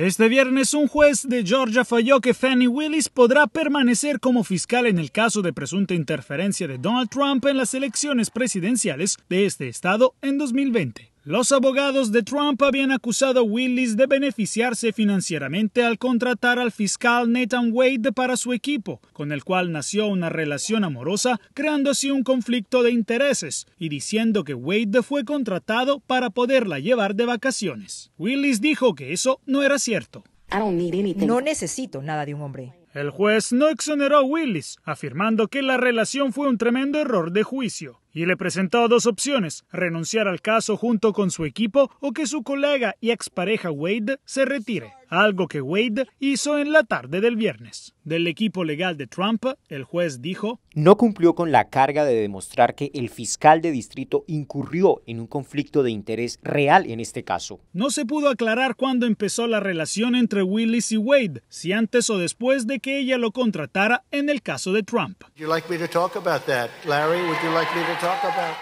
Este viernes un juez de Georgia falló que Fannie Willis podrá permanecer como fiscal en el caso de presunta interferencia de Donald Trump en las elecciones presidenciales de este estado en 2020. Los abogados de Trump habían acusado a Willis de beneficiarse financieramente al contratar al fiscal Nathan Wade para su equipo, con el cual nació una relación amorosa, creándose un conflicto de intereses, y diciendo que Wade fue contratado para poderla llevar de vacaciones. Willis dijo que eso no era cierto. No necesito nada de un hombre. El juez no exoneró a Willis, afirmando que la relación fue un tremendo error de juicio, y le presentó dos opciones, renunciar al caso junto con su equipo o que su colega y expareja Wade se retire algo que Wade hizo en la tarde del viernes. Del equipo legal de Trump, el juez dijo, no cumplió con la carga de demostrar que el fiscal de distrito incurrió en un conflicto de interés real en este caso. No se pudo aclarar cuándo empezó la relación entre Willis y Wade, si antes o después de que ella lo contratara en el caso de Trump.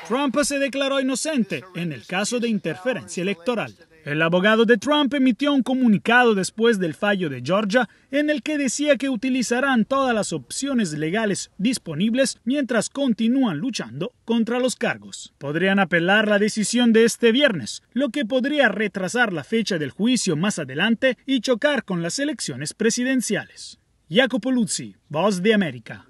Trump se declaró inocente en el caso de interferencia electoral. El abogado de Trump emitió un comunicado después del fallo de Georgia en el que decía que utilizarán todas las opciones legales disponibles mientras continúan luchando contra los cargos. Podrían apelar la decisión de este viernes, lo que podría retrasar la fecha del juicio más adelante y chocar con las elecciones presidenciales. Jacopo Luzzi, Voz de América.